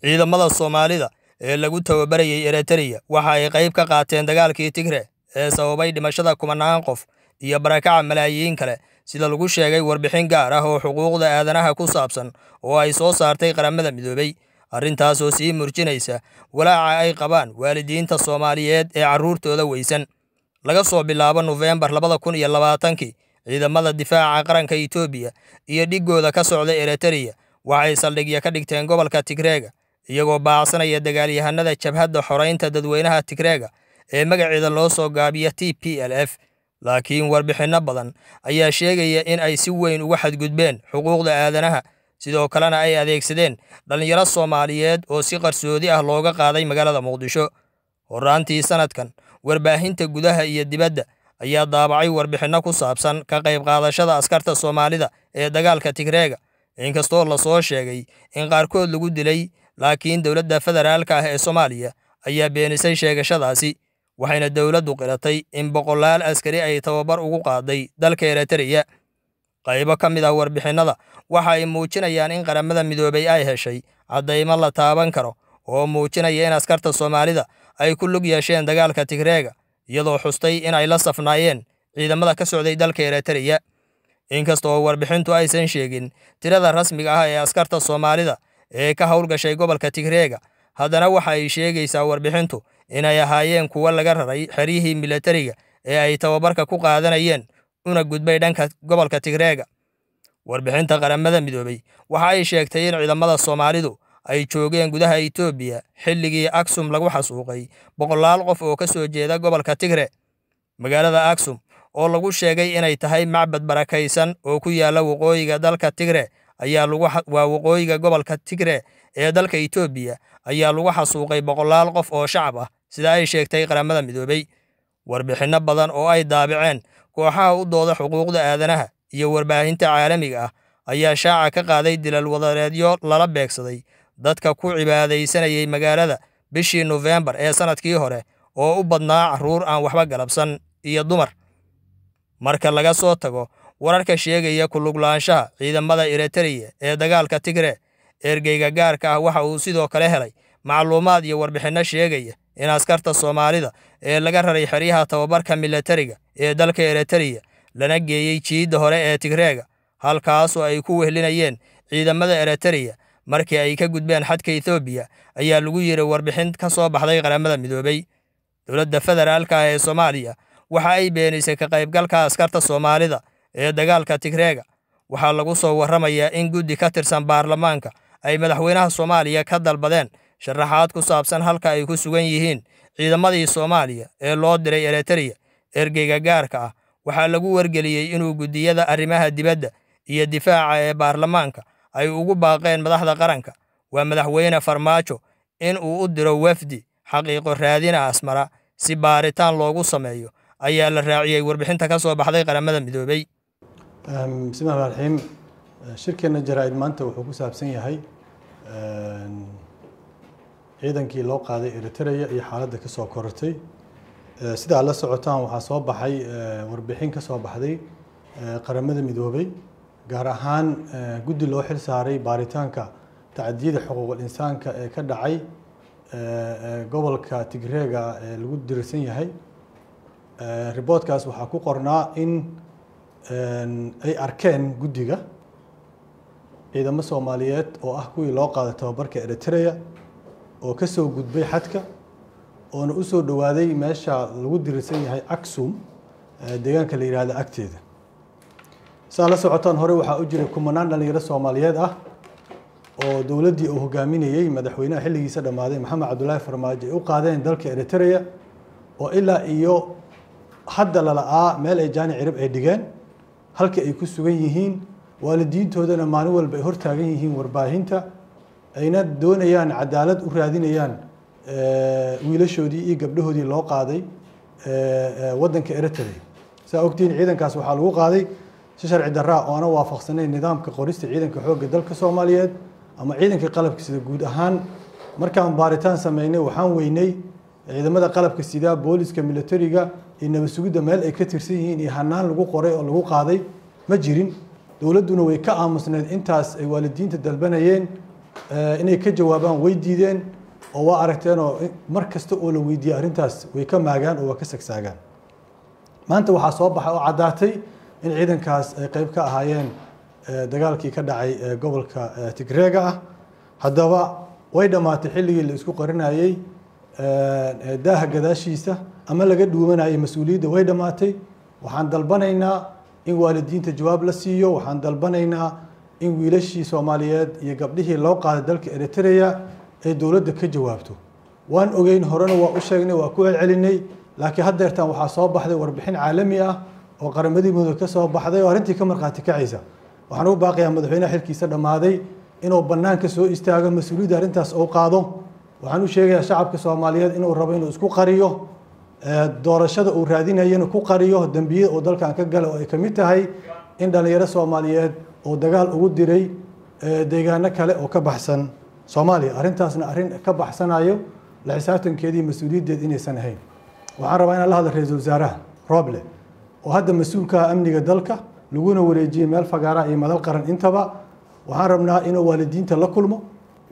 ciidamada soomaalida ee lagu tababarayay eritreya waxa ay qayb ka qaateen dagaalkii tigre ee sababay dhimashada kumanaan qof iyo barakaca malaayiin kale sida lagu sheegay warbixin gaar ah oo xuquuqda aadanaha ku saabsan oo ay soo saartay qaramada midoobey arrintaasoo sii murjinaysa walaaca ay qabaan waalidiinta soomaaliyeed ee carruurtooda weysan laga soo bilaabo nofembar labada kun iyo labaatankii ciidamada difaaca qaranka itoobiya iyo dhiggooda ka socda eritreya waxay saldhigya ka dhigteen gobolka tigreega iyagoo baacsanaya dagaalyahanada jabhadda xoraynta dadweynaha tigreega ee magaceeda loo soo gaabiya t p l f laakiin warbixinno badan ayaa sheegaya in ay si weyn uga xadgudbeen xuquuqda aadanaha sidoo kalena ay adeegsadeen dhallinyaro soomaaliyeed oo si qarsoodi ah looga qaaday magaalada muqdisho horraantii sannadkan warbaahinta gudaha iyo dibadda ayaa daabacay warbixinno ku saabsan ka qayb qaadashada askarta soomaalida ee dagaalka tigreega inkastoo la soo sheegay in qaarkood lagu dilay laakiin dowladda federaalka ah ee soomaaliya ayaa beenisay sheegashadaasi waxayna dowladdu qiratay in boqolaal askari ay tababar ugu qaaday dalka eritariya qaybo ka mid ah warbixinnada waxa ay muujinayaan in qaramada midoobay ay heshay caddaymo la taaban karo oo muujinaya in askarta soomaalida ay ku lug yeesheen dagaalka tigreega iyadoo xustay in ay la safnaayeen ciidamada ka socday dalka eritariya inkasta oo warbixintu aysan sheegin tirada rasmiga ah ee askarta soomaalida ee ka howlgashay gobolka tigreega haddana waxa ay sheegaysaa warbixintu inay ahaayeen kuwa laga raray xeryihii milatariga ee ay tababarka ku qaadanayeen una gudbay dhanka gobolka tigreega warbixinta qaramada midoobey waxa ay sheegtay in ciidamada soomaalidu ay joogeen gudaha itoobiya xilligii aksum lagu xasuuqay boqolaal qof oo ka soo jeeda gobolka tigre magaalada aksum oo lagu sheegay inay tahay macbad barakaysan oo ku yaalla waqooyiga dalka tigre ayaa waa waqooyiga gobolka tigre ee dalka itoobiya ayaa lagu xasuuqay boqolaal qof oo shacab ah sida ay sheegtay qaramada midoobey warbixinno badan oo ay daabiceen kooxaha u dooda xuquuqda aadanaha iyo warbaahinta caalamiga ah ayaa shaaca ka qaaday dilal wadareedyo lala beegsaday dadka ku cibaadaysanayay magaalada bishii nofembar ee sannadkii hore oo u badnaa caruur aan waxba galabsan iyo dumar marka laga soo tago wararka sheegaya ku luglaanshaha ciidamada eritreya ee dagaalka tigre ergeyga gaarka ah waxa uu sidoo kale helay macluumaad iyo warbixinno sheegaya in askarta soomaalida ee laga raray xeryaha tababarka milatariga ee dalka eritreya lana geeyey jiidda hore ee tigreega halkaasoo ay ku wehlinayeen ciidamada eritreya markii ay ka gudbeen xadka ethoobiya ayaa lagu yidhi warbixin ka soo baxday qaramada midoobey dowladda federaalka ah ee soomaaliya waxa ay beenisay ka qaybgalka askarta soomaalida ee dagaalka tigreega waxaa lagu soo warramayaa in guddi ka tirsan baarlamaanka ay madaxweynaha soomaaliya ka dalbadeen sharaxaad ku saabsan halka ay ku sugan yihiin ciidamadii soomaaliya ee loo diray ereteriya ergeyga gaarka ah waxaa lagu wargeliyey inuu guddiyada arrimaha dibadda iyo difaaca ee baarlamaanka ay ugu baaqeen madaxda qaranka waa madaxweyne farmaajo in uu u diro wafdi xaqiiqo raadina asmara si baaritaan loogu sameeyo ayaa la raaciyey warbixinta ka soo baxday qaramada midoobey Ehm, bismi llahi raxiim ehm, shirkeena jaraa-id maanta wuxuu ku saabsan yahay ehm, ciidankii loo qaaday eritrea iyo xaaladda kasoo korortay sidaa la socotaan waxaa soo baxay warbixin ka soo baxday qaramada midoobay gaar ahaan guddi loo xil saaray baaritaanka tacdiyada xuquuqul insaanka ee ka dhacay gobolka tigreega ee lagu dirsan yahay riboodkaas waxaa ku qornaa in ay arkeen guddiga ciidamo soomaaliyeed oo ah kuwii loo qaaday tababarka eritrea oo ka soo gudbay xadka oona u soo dhowaaday meesha lagu dirirsan yahay aksum deegaanka la yidhaahda agteeda saa la socotaan hore waxaa u jiray kumanaan dhalinyaro soomaaliyeed ah oo dowladdii uu hogaaminayey madaxweynaha xilligiisa dhammaaday maxamed cabdulaahi farmaajo ay u qaadeen dalka eritrea oo ilaa iyo hadda la aa meel ay jaani cirib ay dhigeen halka ay ku sugan yihiin waalidiintoodana maalin walba ay hortaagan yihiin warbaahinta ayna doonayaan cadaalad u raadinayaan wiilashoodii iyo gabdhahoodii loo qaaday wadanka eritrea saa ogtihiin ciidankaas waxaa lagu qaaday si sharci daraa ah oo ana waafaqsanayn nidaamka qorista ciidanka xoogga dalka soomaaliyeed ama ciidanka qalabka sida guud ahaan markaan baaritaan sameynay waxaan weynay ciidamada qalabka sidaa booliska milatariga iyo nabad meel ay ka tirsan yihiin iyo hanaan lagu qoray oo lagu qaaday ma jirin dowladduna way ka aamusneed intaas ay waalidiinta dalbanayeen eh, inay ka jawaabaan way diideen oo waa aragteenoo mar kasta oo la weydiiyey arrintaas way ka maagaan oo waa ka sagsaagaan maanta waxaa soo baxay oo caddaatay in ciidankaas ay qeyb ka ahaayeen eh, dagaalkii ka dhacay eh, gobolka tigreega ah haddaba way dhammaatay xilligii la isku qarinayey daaha gadaashiisa ama laga dhuumanayay mas-uuliyadda way dhammaatay waxaan dalbanaynaa in waalidiinta jawaab la siiyo waxaan dalbanaynaa in wiilashii soomaaliyeed iyo gabdhihii loo qaaday dalka eritrea ay dowladda ka jawaabto waan ogeyn horena waa u sheegnay waa ku celcelinay laakiin haddeertan waxaa soo baxday warbixin caalami ah oo qaramadii mudug ka soo baxday oo arrintii ka markhaati kacaysa waxaan ugu baaqayaa madaxweynaha xilkiisa dhammaaday inuu bannaanka soo istaago mas-uuliyadda arrintaas uu qaado waxaan u sheegayaa shacabka soomaaliyeed inuu rabo inuu isku qariyo doorashada uu raadinayana ku qariyo dembiye oo dalkan ka gala oo ay ka mid tahay in dhallinyaro soomaaliyeed oo dagaal ugu diray deegaano kale oo ka baxsan soomaaliya arrintaasna arrin ka baxsanayo la xisaabtankeedii mas-uuliyaddeed inaysan ahayn waxaan rabaa inaan la hadla ra-iisul wasaaraha rooble oo hadda mas-uulka ah amniga dalka laguna wareejiyey meel fagaara iyo madal qaran intaba waxaan rabnaa inuu waalidiinta la kulmo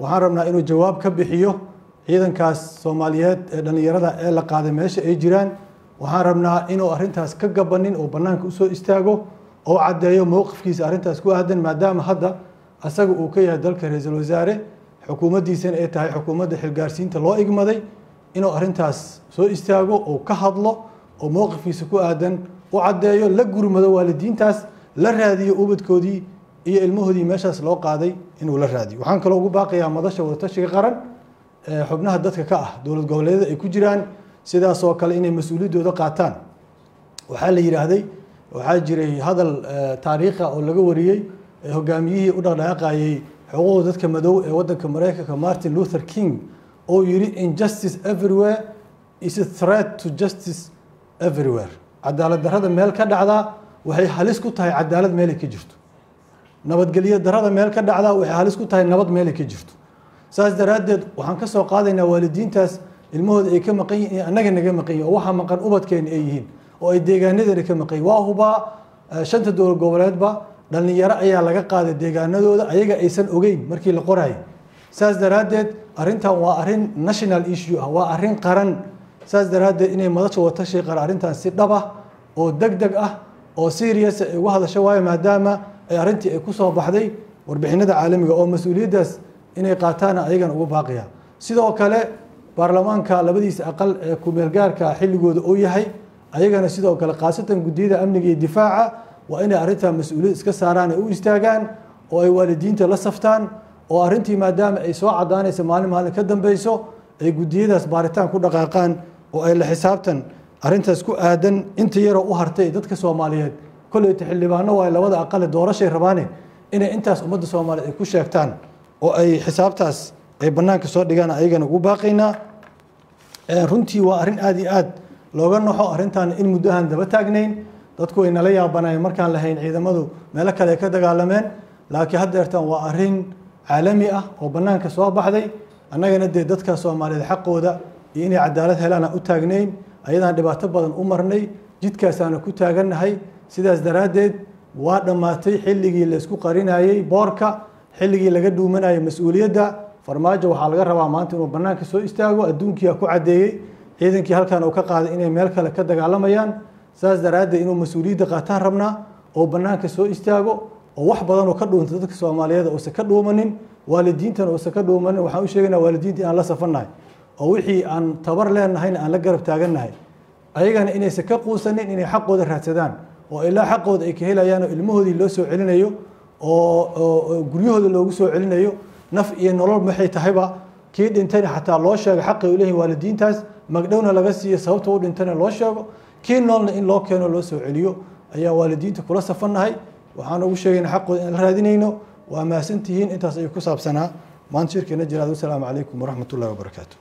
waxaan rabnaa inuu jawaab ka bixiyo ciidankaas soomaaliyeed ee dhallinyarada ee la qaaday meesha ay jiraan waxaan rabnaa inuu arrintaas ka gabanin oo bannaanka usoo istaago oo caddeeyo mowqifkiisa arrintaas ku aadan maadaama hadda isaga uu ka yahay dalka ra-iisul wasaare xukuumaddiisana ay tahay xukuumadda xilgaarsiinta loo igmaday inuu arrintaas soo istaago oo ka hadlo oo mowqifkiisa ku aadan u caddeeyo la gurmado waalidiintaas la raadiyo ubadkoodii iyo ilmahoodii meeshaas loo qaaday inuu la raadiyo waxaan kaloo ugu baaqayaa madasha wadatashiga qaran xubnaha dadka ka ah dowlad goboleedyada ay ku jiraan sidaasoo kale inay mas-uuliyaddooda qaataan waxaa la yidhaahday waxaa jiray hadal taariikha ah oo laga wariyey ee hogaamiyihii u dhaqdhaaqaayey xuquuqda dadka madow ee waddanka mareykanka martin luther king oo yidhi injustice everywhere is a threat to justice everywhere cadaalad darrada meel ka dhacdaa waxay halis ku tahay cadaalad meelay ka jirto nabadgelyo darrada meel ka dhacdaa waxay halis ku tahay nabad meelay ka jirto saas daraaddeed waxaan ka soo qaadaynaa waalidiintaas ilmahooda ay ka maqan yihin annaga naga maqan oo waxaa maqan ubadkeena ay yihiin oo ay deegaanadeena ka maqan waa hubaa shanta dowlad goboleedba dhallinyaro ayaa laga qaaday deegaanadooda ayaga aysan ogeyn markii la qoraayo saas daraaddeed arrintan waa arrin national issue ah waa arrin qaran saas daraaddeed inay madasha watashi qara arrintan si dhab ah oo deg deg ah oo serious ay uga hadasho waayo maadaama ay arrintii ay ku soo baxday warbixinada caalamiga ah oo mas-uuliyaddaas inay qaataana ayagan ugu baaqaya sidoo kale baarlamaanka labadiisa aqal ee kumeelgaarka xilligooda oo yahay ayagana sidoo kale khaasatan guddiyada amniga iyo difaaca waa inay arrintaa mas-uuliyad iska saaraan ay u istaagaan oo ay waalidiinta la saftaan oo arrintii maadaama ay soo caddaanaysa maalin maalin ka dambeyso ay guddiyadaas baaritaan ku dhaqaaqaan oo ay la xisaabtan arrintaas ku aadan inta yaroo u hartay dadka soomaaliyeed kolleyta xildhibaano waay labada aqale doorashay rabaane inay intaas ummadda soomaaliyeed ay ku sheegtaan oo ay xisaabtaas ay banaanka soo dhigaan ayagana ugu baaqaynaa runtii waa arrin aada iyo aad looga naxo arrintan in muddo ahaan daba taagnayn dadku way nala yaabanaayeen markaan lahayn ciidamadu meelo kale ay ka dagaalameen laakiin haddeertan waa arrin caalami ah oo banaanka soo baxday annagana dee dadka soomaaliyeed xaqooda iyo inay cadaalad helaanaan u taagnayn ayadaan dhibaato badan u marnay jidkaasaana ku taagannahay sidaas daraaddeed waa dhammaatay xilligii laysku qarinayey boorka xilligii laga dhuumanayo mas-uuliyadda farmaajo waxaa laga rabaa maanta inuu bannaanka soo istaago adduunkiia ku caddeeyey ciidankii halkan uu ka qaaday inay meel kale ka dagaalamayaan saas daraaddeed inuu mas-uuliyadda qaataan rabnaa oo bannaanka soo istaago oo wax badanoo ka dhuuntay dadka soomaaliyeed uusan ka dhuumanin waalidiintan uusan ka dhuumanin waxaan u sheegaynaa waalidiinta inaan la safannahay oo wixii aan tabar leenahayna aan la garab taagannahay ayagana inaysan ka quusanin inay xaqooda raadsadaan oo ilaa xaqooda ay ka helayaan oo ilmahoodii loo soo celinayo oo guryahooda loogu soo celinayo naf iyo nolol maxay tahayba kii dhintayna xataa loo sheega xaqay uleeyihin waalidiintaas magdhowna laga siiyo sababta u dhintayna loo sheego kii noolna in loo keeno loo soo celiyo ayaa waalidiinta kula safannahay waxaan ugu sheegayna xaqooda inaan la raadinayno waa mahadsantihiin intaas ayuu ku saabsanaa maanta shirkeena jiraad wasalaamu calaykum waraxmat ullahi wabarakaatu